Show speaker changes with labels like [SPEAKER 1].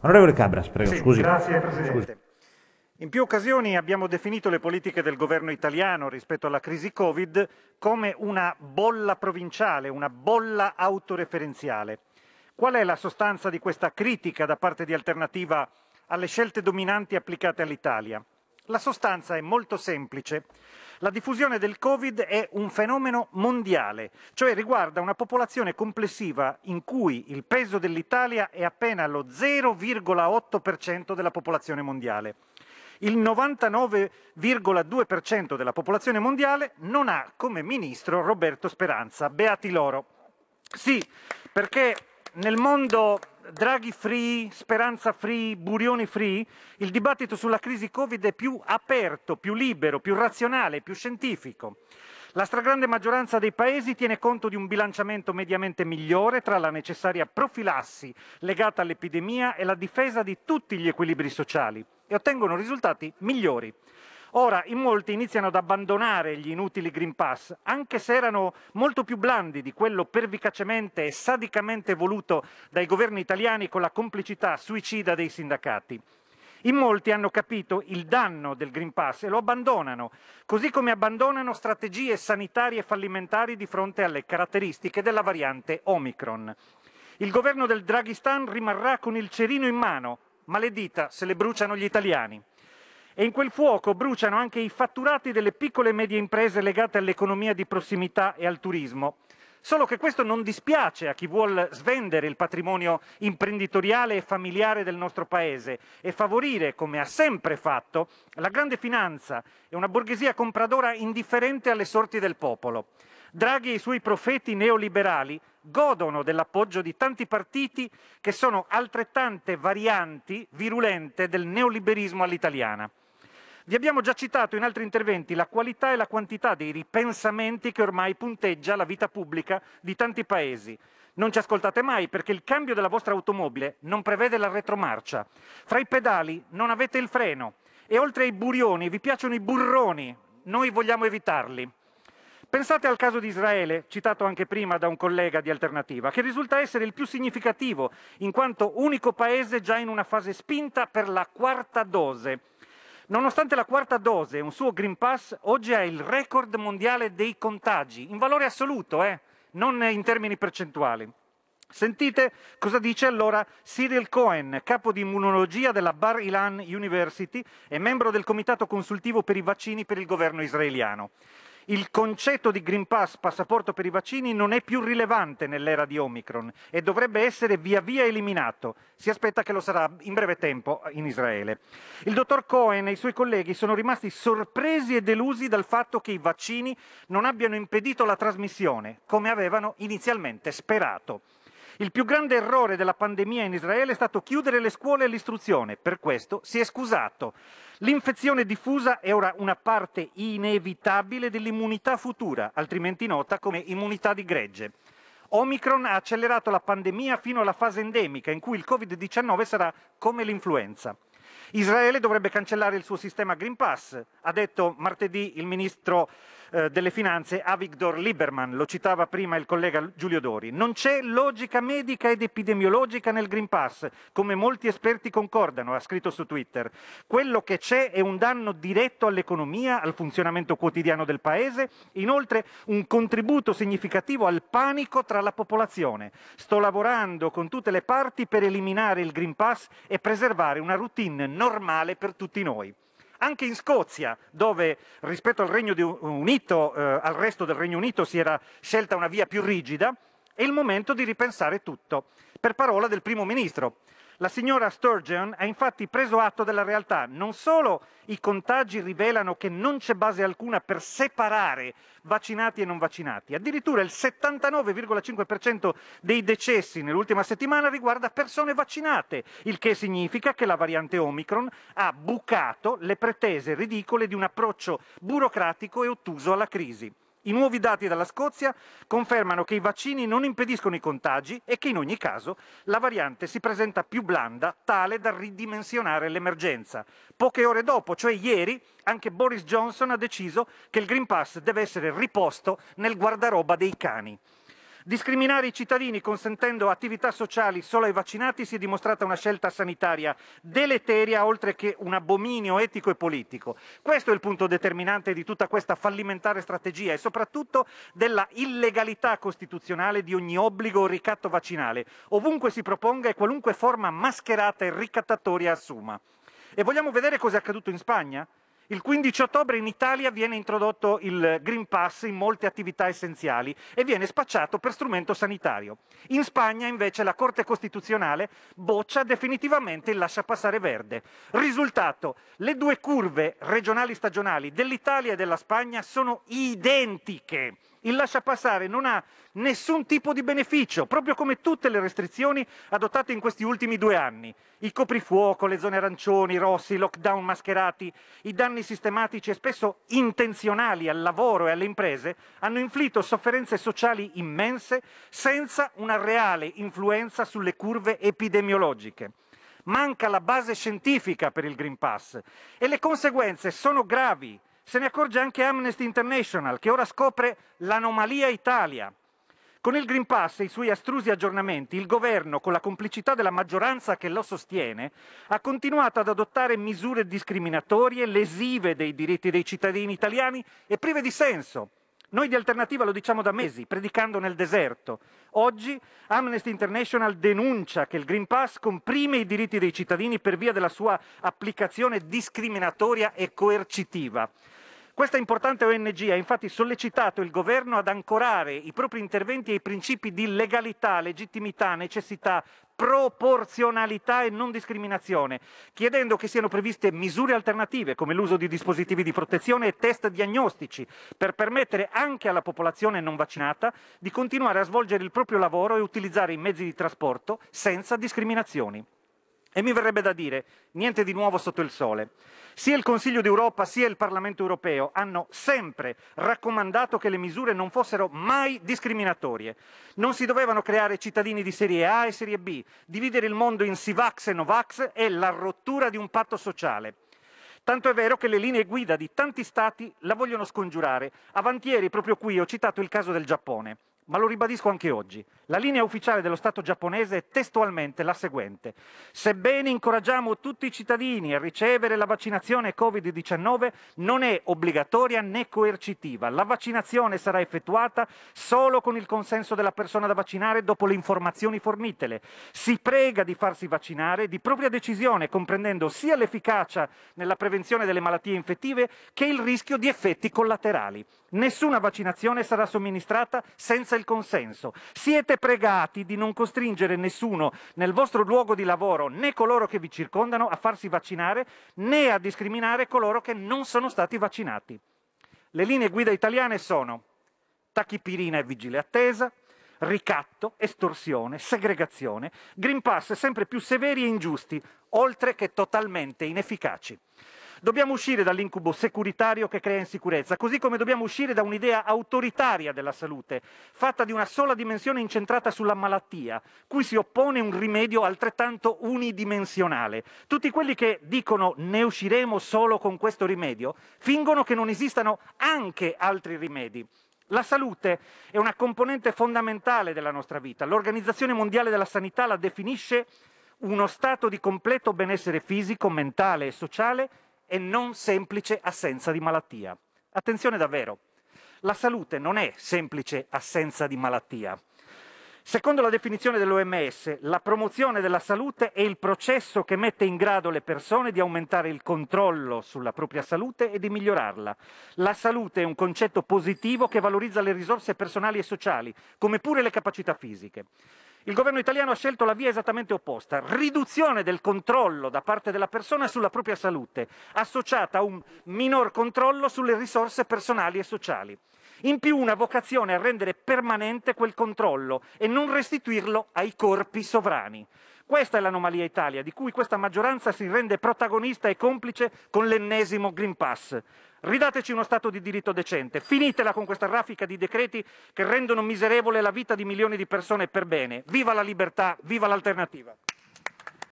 [SPEAKER 1] Onorevole Cabras, prego, sì, scusi. Grazie Presidente. Scusi. In più occasioni abbiamo definito le politiche del governo italiano rispetto alla crisi Covid come una bolla provinciale, una bolla autoreferenziale. Qual è la sostanza di questa critica da parte di Alternativa alle scelte dominanti applicate all'Italia? La sostanza è molto semplice. La diffusione del Covid è un fenomeno mondiale, cioè riguarda una popolazione complessiva in cui il peso dell'Italia è appena lo 0,8% della popolazione mondiale. Il 99,2% della popolazione mondiale non ha come ministro Roberto Speranza. Beati loro. Sì, perché nel mondo Draghi free, Speranza free, Burioni free, il dibattito sulla crisi Covid è più aperto, più libero, più razionale, più scientifico. La stragrande maggioranza dei paesi tiene conto di un bilanciamento mediamente migliore tra la necessaria profilassi legata all'epidemia e la difesa di tutti gli equilibri sociali e ottengono risultati migliori. Ora, in molti iniziano ad abbandonare gli inutili Green Pass, anche se erano molto più blandi di quello pervicacemente e sadicamente voluto dai governi italiani con la complicità suicida dei sindacati. In molti hanno capito il danno del Green Pass e lo abbandonano, così come abbandonano strategie sanitarie fallimentari di fronte alle caratteristiche della variante Omicron. Il governo del Draghistan rimarrà con il cerino in mano, ma le dita se le bruciano gli italiani. E in quel fuoco bruciano anche i fatturati delle piccole e medie imprese legate all'economia di prossimità e al turismo. Solo che questo non dispiace a chi vuole svendere il patrimonio imprenditoriale e familiare del nostro Paese e favorire, come ha sempre fatto, la grande finanza e una borghesia compradora indifferente alle sorti del popolo. Draghi e i suoi profeti neoliberali godono dell'appoggio di tanti partiti che sono altrettante varianti virulente del neoliberismo all'italiana. Vi abbiamo già citato in altri interventi la qualità e la quantità dei ripensamenti che ormai punteggia la vita pubblica di tanti paesi. Non ci ascoltate mai perché il cambio della vostra automobile non prevede la retromarcia. Fra i pedali non avete il freno e oltre ai burioni vi piacciono i burroni. Noi vogliamo evitarli. Pensate al caso di Israele, citato anche prima da un collega di Alternativa, che risulta essere il più significativo in quanto unico paese già in una fase spinta per la quarta dose Nonostante la quarta dose e un suo Green Pass, oggi ha il record mondiale dei contagi, in valore assoluto, eh? non in termini percentuali. Sentite cosa dice allora Cyril Cohen, capo di immunologia della Bar Ilan University e membro del comitato consultivo per i vaccini per il governo israeliano il concetto di Green Pass, passaporto per i vaccini, non è più rilevante nell'era di Omicron e dovrebbe essere via via eliminato. Si aspetta che lo sarà in breve tempo in Israele. Il dottor Cohen e i suoi colleghi sono rimasti sorpresi e delusi dal fatto che i vaccini non abbiano impedito la trasmissione, come avevano inizialmente sperato. Il più grande errore della pandemia in Israele è stato chiudere le scuole e l'istruzione. Per questo si è scusato. L'infezione diffusa è ora una parte inevitabile dell'immunità futura, altrimenti nota come immunità di gregge. Omicron ha accelerato la pandemia fino alla fase endemica, in cui il Covid-19 sarà come l'influenza. Israele dovrebbe cancellare il suo sistema Green Pass, ha detto martedì il ministro eh, delle finanze a Victor Lieberman, lo citava prima il collega Giulio Dori. Non c'è logica medica ed epidemiologica nel Green Pass, come molti esperti concordano, ha scritto su Twitter. Quello che c'è è un danno diretto all'economia, al funzionamento quotidiano del Paese, inoltre un contributo significativo al panico tra la popolazione. Sto lavorando con tutte le parti per eliminare il Green Pass e preservare una routine normale per tutti noi. Anche in Scozia, dove rispetto al, Unito, eh, al resto del Regno Unito si era scelta una via più rigida, è il momento di ripensare tutto, per parola del primo ministro. La signora Sturgeon ha infatti preso atto della realtà. Non solo i contagi rivelano che non c'è base alcuna per separare vaccinati e non vaccinati, addirittura il 79,5% dei decessi nell'ultima settimana riguarda persone vaccinate, il che significa che la variante Omicron ha bucato le pretese ridicole di un approccio burocratico e ottuso alla crisi. I nuovi dati dalla Scozia confermano che i vaccini non impediscono i contagi e che in ogni caso la variante si presenta più blanda, tale da ridimensionare l'emergenza. Poche ore dopo, cioè ieri, anche Boris Johnson ha deciso che il Green Pass deve essere riposto nel guardaroba dei cani. Discriminare i cittadini consentendo attività sociali solo ai vaccinati si è dimostrata una scelta sanitaria deleteria oltre che un abominio etico e politico. Questo è il punto determinante di tutta questa fallimentare strategia e soprattutto della illegalità costituzionale di ogni obbligo o ricatto vaccinale, ovunque si proponga e qualunque forma mascherata e ricattatoria assuma. E vogliamo vedere cosa è accaduto in Spagna? Il 15 ottobre in Italia viene introdotto il Green Pass in molte attività essenziali e viene spacciato per strumento sanitario. In Spagna invece la Corte Costituzionale boccia definitivamente il lascia passare verde. Risultato, le due curve regionali stagionali dell'Italia e della Spagna sono identiche. Il lasciapassare non ha nessun tipo di beneficio, proprio come tutte le restrizioni adottate in questi ultimi due anni. I coprifuoco, le zone arancioni, i rossi, i lockdown mascherati, i danni sistematici e spesso intenzionali al lavoro e alle imprese hanno inflitto sofferenze sociali immense senza una reale influenza sulle curve epidemiologiche manca la base scientifica per il Green Pass e le conseguenze sono gravi. Se ne accorge anche Amnesty International, che ora scopre l'anomalia Italia. Con il Green Pass e i suoi astrusi aggiornamenti, il governo, con la complicità della maggioranza che lo sostiene, ha continuato ad adottare misure discriminatorie, lesive dei diritti dei cittadini italiani e prive di senso. Noi di Alternativa lo diciamo da mesi, predicando nel deserto. Oggi Amnesty International denuncia che il Green Pass comprime i diritti dei cittadini per via della sua applicazione discriminatoria e coercitiva. Questa importante ONG ha infatti sollecitato il governo ad ancorare i propri interventi ai principi di legalità, legittimità, necessità, proporzionalità e non discriminazione, chiedendo che siano previste misure alternative come l'uso di dispositivi di protezione e test diagnostici per permettere anche alla popolazione non vaccinata di continuare a svolgere il proprio lavoro e utilizzare i mezzi di trasporto senza discriminazioni. E mi verrebbe da dire, niente di nuovo sotto il sole. Sia il Consiglio d'Europa sia il Parlamento europeo hanno sempre raccomandato che le misure non fossero mai discriminatorie. Non si dovevano creare cittadini di serie A e serie B, dividere il mondo in Sivax e Novax è la rottura di un patto sociale. Tanto è vero che le linee guida di tanti stati la vogliono scongiurare. Avantieri, proprio qui, ho citato il caso del Giappone ma lo ribadisco anche oggi. La linea ufficiale dello Stato giapponese è testualmente la seguente. Sebbene incoraggiamo tutti i cittadini a ricevere la vaccinazione Covid-19, non è obbligatoria né coercitiva. La vaccinazione sarà effettuata solo con il consenso della persona da vaccinare dopo le informazioni fornitele. Si prega di farsi vaccinare di propria decisione, comprendendo sia l'efficacia nella prevenzione delle malattie infettive che il rischio di effetti collaterali. Nessuna vaccinazione sarà somministrata senza il consenso. Siete pregati di non costringere nessuno nel vostro luogo di lavoro, né coloro che vi circondano, a farsi vaccinare, né a discriminare coloro che non sono stati vaccinati. Le linee guida italiane sono tachipirina e vigile attesa, ricatto, estorsione, segregazione, Green Pass sempre più severi e ingiusti, oltre che totalmente inefficaci. Dobbiamo uscire dall'incubo securitario che crea insicurezza, così come dobbiamo uscire da un'idea autoritaria della salute, fatta di una sola dimensione incentrata sulla malattia, cui si oppone un rimedio altrettanto unidimensionale. Tutti quelli che dicono ne usciremo solo con questo rimedio fingono che non esistano anche altri rimedi. La salute è una componente fondamentale della nostra vita. L'Organizzazione Mondiale della Sanità la definisce uno stato di completo benessere fisico, mentale e sociale e non semplice assenza di malattia. Attenzione davvero, la salute non è semplice assenza di malattia. Secondo la definizione dell'OMS, la promozione della salute è il processo che mette in grado le persone di aumentare il controllo sulla propria salute e di migliorarla. La salute è un concetto positivo che valorizza le risorse personali e sociali, come pure le capacità fisiche. Il governo italiano ha scelto la via esattamente opposta, riduzione del controllo da parte della persona sulla propria salute, associata a un minor controllo sulle risorse personali e sociali. In più una vocazione a rendere permanente quel controllo e non restituirlo ai corpi sovrani. Questa è l'anomalia Italia, di cui questa maggioranza si rende protagonista e complice con l'ennesimo Green Pass. Ridateci uno Stato di diritto decente, finitela con questa raffica di decreti che rendono miserevole la vita di milioni di persone per bene. Viva la libertà, viva l'alternativa.